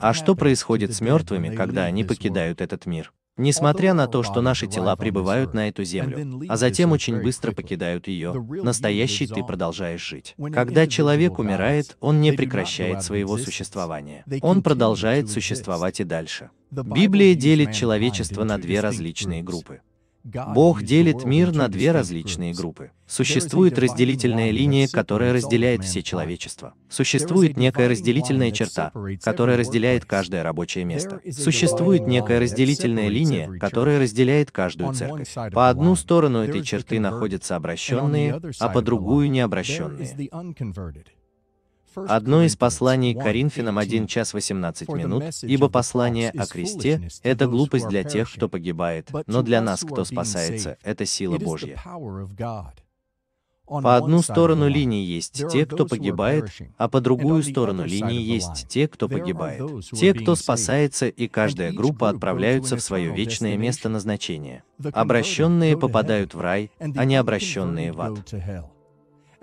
А что происходит с мертвыми, когда они покидают этот мир? Несмотря на то, что наши тела прибывают на эту землю, а затем очень быстро покидают ее, настоящий ты продолжаешь жить. Когда человек умирает, он не прекращает своего существования. Он продолжает существовать и дальше. Библия делит человечество на две различные группы. Бог делит мир на две различные группы. Существует разделительная линия, которая разделяет все человечество. Существует некая разделительная черта, которая разделяет каждое рабочее место. Существует некая разделительная линия, которая разделяет каждую церковь. По одну сторону этой черты находятся обращенные, а по другую необращенные. Одно из посланий Коринфянам 1 час 18 минут, ибо послание о кресте — это глупость для тех, кто погибает, но для нас, кто спасается, это сила Божья. По одну сторону линии есть те, кто погибает, а по другую сторону линии есть те, кто погибает. Те, кто спасается, и каждая группа отправляются в свое вечное место назначения. Обращенные попадают в рай, а не обращенные в ад.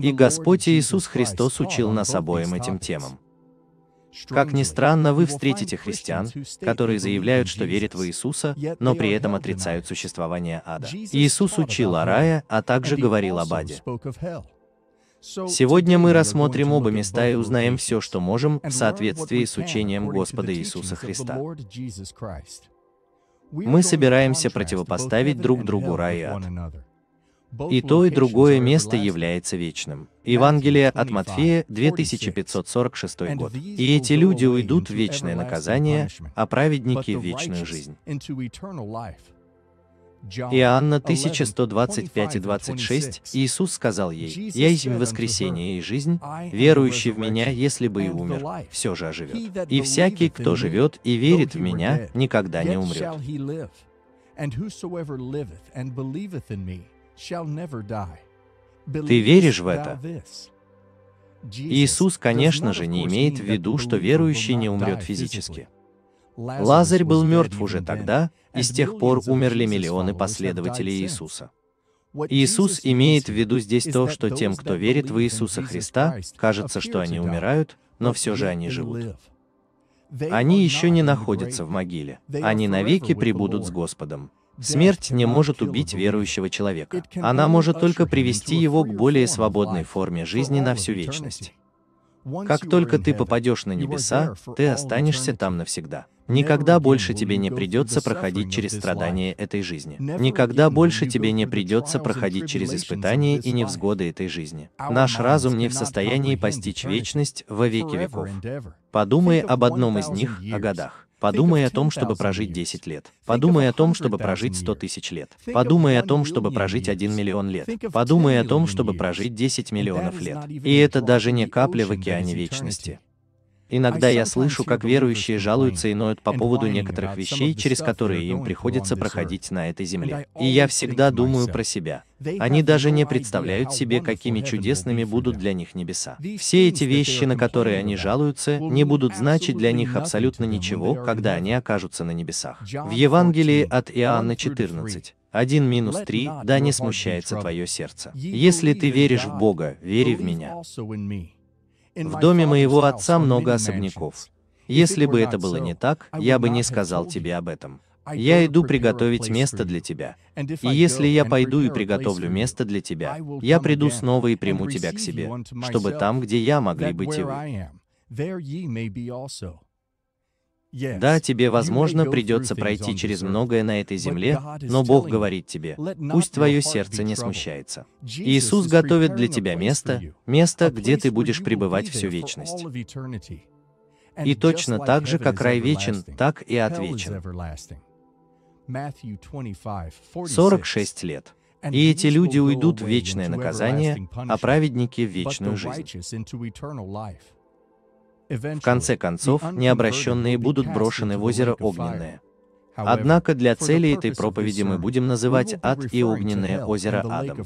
И Господь Иисус Христос учил нас обоим этим темам. Как ни странно, вы встретите христиан, которые заявляют, что верят в Иисуса, но при этом отрицают существование ада. Иисус учил о рае, а также говорил об аде. Сегодня мы рассмотрим оба места и узнаем все, что можем, в соответствии с учением Господа Иисуса Христа. Мы собираемся противопоставить друг другу рай и ад. И то, и другое место является вечным. Евангелие от Матфея, 2546 год. И эти люди уйдут в вечное наказание, а праведники — в вечную жизнь. Иоанна 1125 и 26, Иисус сказал ей, «Я есть воскресение и жизнь, верующий в Меня, если бы и умер, все же оживет. И всякий, кто живет и верит в Меня, никогда не умрет». Ты веришь в это? Иисус, конечно же, не имеет в виду, что верующий не умрет физически. Лазарь был мертв уже тогда, и с тех пор умерли миллионы последователей Иисуса. Иисус имеет в виду здесь то, что тем, кто верит в Иисуса Христа, кажется, что они умирают, но все же они живут. Они еще не находятся в могиле, они навеки прибудут с Господом. Смерть не может убить верующего человека. Она может только привести его к более свободной форме жизни на всю вечность. Как только ты попадешь на небеса, ты останешься там навсегда. Никогда больше тебе не придется проходить через страдания этой жизни. Никогда больше тебе не придется проходить через испытания и невзгоды этой жизни. Наш разум не в состоянии постичь вечность во веки веков. Подумай об одном из них, о годах. Подумай о том, чтобы прожить 10 лет. Подумай о том, чтобы прожить 100 тысяч лет. Подумай о том, чтобы прожить 1 миллион лет. Подумай о том, чтобы прожить 10 миллионов лет. И это даже не капля в океане вечности. Иногда я слышу, как верующие жалуются и ноют по поводу некоторых вещей, через которые им приходится проходить на этой земле. И я всегда думаю про себя. Они даже не представляют себе, какими чудесными будут для них небеса. Все эти вещи, на которые они жалуются, не будут значить для них абсолютно ничего, когда они окажутся на небесах. В Евангелии от Иоанна 14. 1 минус 3, да не смущается твое сердце. Если ты веришь в Бога, вери в меня. В доме моего отца много особняков. Если бы это было не так, я бы не сказал тебе об этом. Я иду приготовить место для тебя. И если я пойду и приготовлю место для тебя, я приду снова и приму тебя к себе, чтобы там, где я, могли быть и вы. Да, тебе, возможно, придется пройти через многое на этой земле, но Бог говорит тебе, пусть твое сердце не смущается. Иисус готовит для тебя место, место, где ты будешь пребывать всю вечность. И точно так же, как рай вечен, так и отвечен. 46 лет. И эти люди уйдут в вечное наказание, а праведники в вечную жизнь. В конце концов, необращенные будут брошены в озеро Огненное. Однако для цели этой проповеди мы uh, будем называть ад и огненное озеро адом.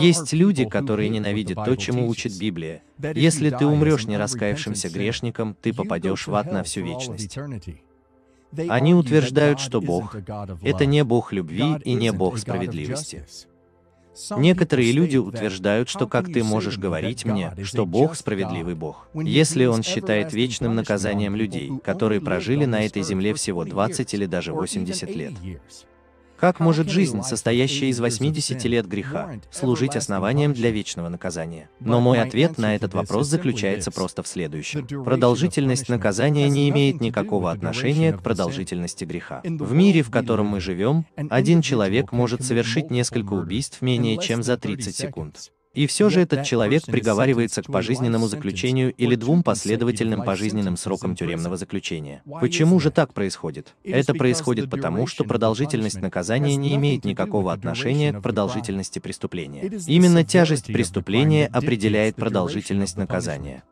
Есть люди, которые ненавидят то, чему учит Библия. Если ты умрешь не раскаявшимся грешником, ты попадешь в ад на всю вечность. Они утверждают, что Бог — это не Бог любви и не Бог справедливости. Некоторые люди утверждают, что как ты можешь говорить мне, что Бог справедливый Бог, если Он считает вечным наказанием людей, которые прожили на этой земле всего 20 или даже 80 лет. Как может жизнь, состоящая из 80 лет греха, служить основанием для вечного наказания? Но мой ответ на этот вопрос заключается просто в следующем. Продолжительность наказания не имеет никакого отношения к продолжительности греха. В мире, в котором мы живем, один человек может совершить несколько убийств менее чем за 30 секунд. И все же этот человек приговаривается к пожизненному заключению или двум последовательным пожизненным срокам тюремного заключения. Почему же так происходит? Это происходит потому, что продолжительность наказания не имеет никакого отношения к продолжительности преступления. Именно тяжесть преступления определяет продолжительность наказания.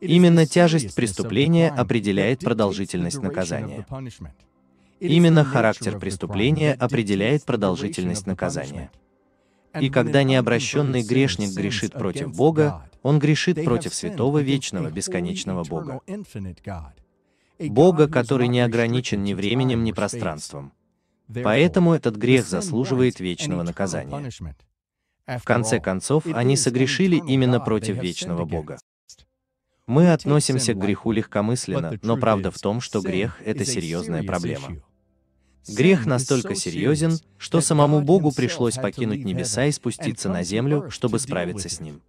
Именно тяжесть преступления определяет продолжительность наказания. Именно характер преступления определяет продолжительность наказания. И когда необращенный грешник грешит против Бога, он грешит против святого, вечного, бесконечного Бога. Бога, который не ограничен ни временем, ни пространством. Поэтому этот грех заслуживает вечного наказания. В конце концов, они согрешили именно против вечного Бога. Мы относимся к греху легкомысленно, но правда в том, что грех — это серьезная проблема. Грех настолько серьезен, что самому Богу пришлось покинуть небеса и спуститься на землю, чтобы справиться с ним.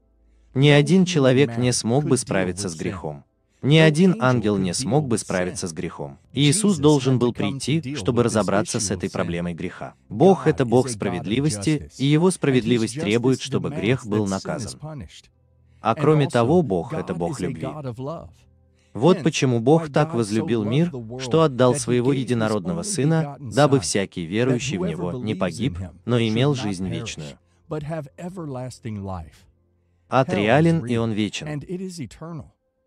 Ни один человек не смог бы справиться с грехом. Ни один ангел не смог бы справиться с грехом. Иисус должен был прийти, чтобы разобраться с этой проблемой греха. Бог — это Бог справедливости, и Его справедливость требует, чтобы грех был наказан. А кроме того, Бог — это Бог любви. Вот почему Бог так возлюбил мир, что отдал своего единородного Сына, дабы всякий верующий в Него не погиб, но имел жизнь вечную. Ад реален, и он вечен.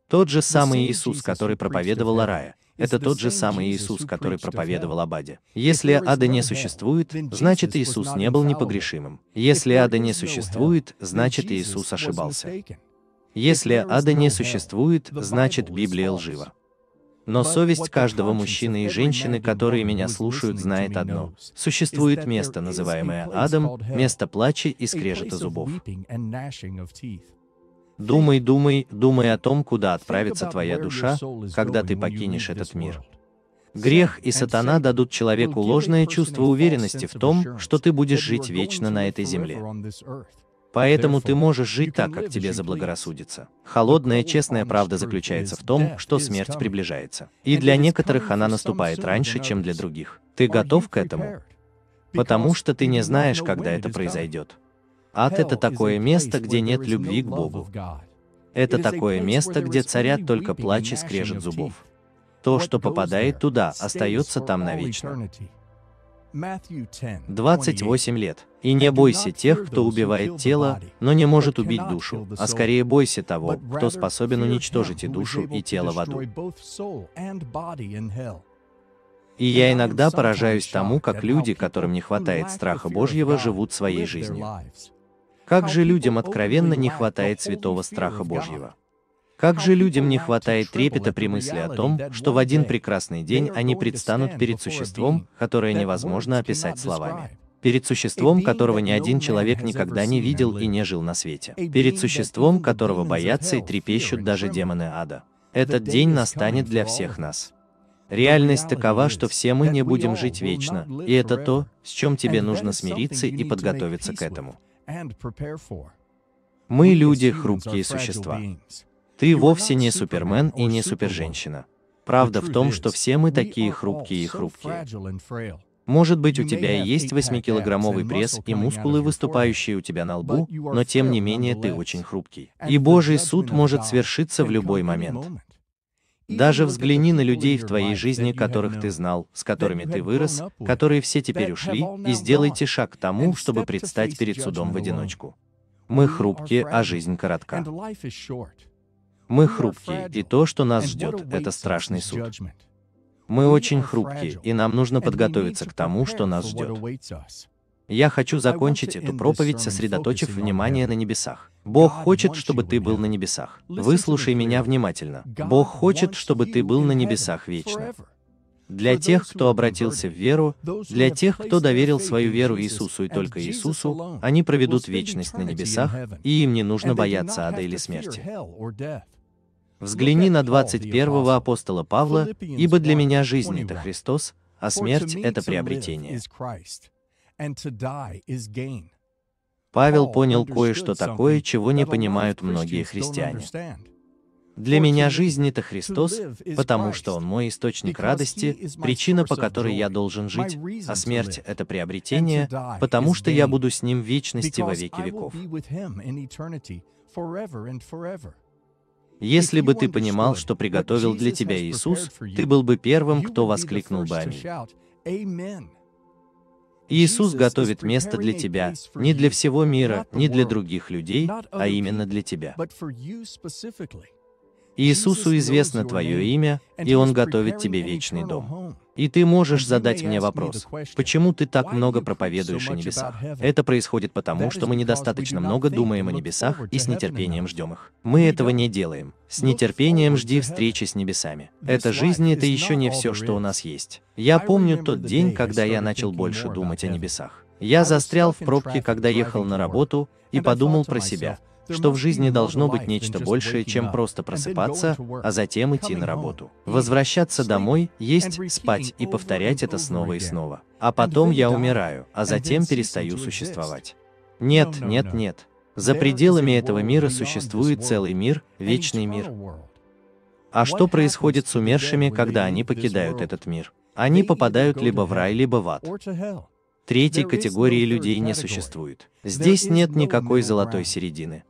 Тот же самый Иисус, который проповедовал о рае, это тот же самый Иисус, который проповедовал об аде. Если ада не существует, значит Иисус не был непогрешимым. Если ада не существует, значит Иисус ошибался. Если ада не существует, значит Библия лжива. Но совесть каждого мужчины и женщины, которые меня слушают, знает одно. Существует место, называемое адом, место плача и скрежета зубов. Думай, думай, думай о том, куда отправится твоя душа, когда ты покинешь этот мир. Грех и сатана дадут человеку ложное чувство уверенности в том, что ты будешь жить вечно на этой земле. Поэтому ты можешь жить так, как тебе заблагорассудится. Холодная, честная правда заключается в том, что смерть приближается. И для некоторых она наступает раньше, чем для других. Ты готов к этому? Потому что ты не знаешь, когда это произойдет. Ад — это такое место, где нет любви к Богу. Это такое место, где царят только плач и скрежет зубов. То, что попадает туда, остается там навечно. 28 лет. И не бойся тех, кто убивает тело, но не может убить душу, а скорее бойся того, кто способен уничтожить и душу, и тело в аду. И я иногда поражаюсь тому, как люди, которым не хватает страха Божьего, живут своей жизнью. Как же людям откровенно не хватает святого страха Божьего? Как же людям не хватает трепета при мысли о том, что в один прекрасный день они предстанут перед существом, которое невозможно описать словами перед существом, которого ни один человек никогда не видел и не жил на свете, перед существом, которого боятся и трепещут даже демоны ада. Этот день настанет для всех нас. Реальность такова, что все мы не будем жить вечно, и это то, с чем тебе нужно смириться и подготовиться к этому. Мы люди хрупкие существа. Ты вовсе не супермен и не суперженщина. Правда в том, что все мы такие хрупкие и хрупкие. Может быть, у тебя и есть 8-килограммовый пресс и мускулы, выступающие у тебя на лбу, но тем не менее ты очень хрупкий. И Божий суд может свершиться в любой момент. Даже взгляни на людей в твоей жизни, которых ты знал, с которыми ты вырос, которые все теперь ушли, и сделайте шаг к тому, чтобы предстать перед судом в одиночку. Мы хрупкие, а жизнь коротка. Мы хрупкие, и то, что нас ждет, это страшный суд. Мы очень хрупкие, и нам нужно подготовиться к тому, что нас ждет. Я хочу закончить эту проповедь, сосредоточив внимание на небесах. Бог хочет, чтобы ты был на небесах. Выслушай меня внимательно. Бог хочет, чтобы ты был на небесах вечно. Для тех, кто обратился в веру, для тех, кто доверил свою веру Иисусу и только Иисусу, они проведут вечность на небесах, и им не нужно бояться ада или смерти. Взгляни на 21 апостола Павла, ибо для меня жизнь — это Христос, а смерть — это приобретение. Павел понял кое-что такое, чего не понимают многие христиане. Для меня жизнь — это Христос, потому что Он мой источник радости, причина, по которой я должен жить, а смерть — это приобретение, потому что я буду с Ним в вечности во веки веков. Если бы ты понимал, что приготовил для тебя Иисус, ты был бы первым, кто воскликнул бы «Аминь». Иисус готовит место для тебя, не для всего мира, не для других людей, а именно для тебя. Иисусу известно твое имя, и Он готовит тебе вечный дом. И ты можешь задать мне вопрос, почему ты так много проповедуешь о небесах? Это происходит потому, что мы недостаточно много думаем о небесах и с нетерпением ждем их. Мы этого не делаем. С нетерпением жди встречи с небесами. Эта жизнь — это еще не все, что у нас есть. Я помню тот день, когда я начал больше думать о небесах. Я застрял в пробке, когда ехал на работу, и подумал про себя что в жизни должно быть нечто большее, чем просто просыпаться, а затем идти на работу. Возвращаться домой, есть, спать и повторять это снова и снова. А потом я умираю, а затем перестаю существовать. Нет, нет, нет. За пределами этого мира существует целый мир, вечный мир. А что происходит с умершими, когда они покидают этот мир? Они попадают либо в рай, либо в ад. Третьей категории людей не существует. Здесь нет никакой золотой середины.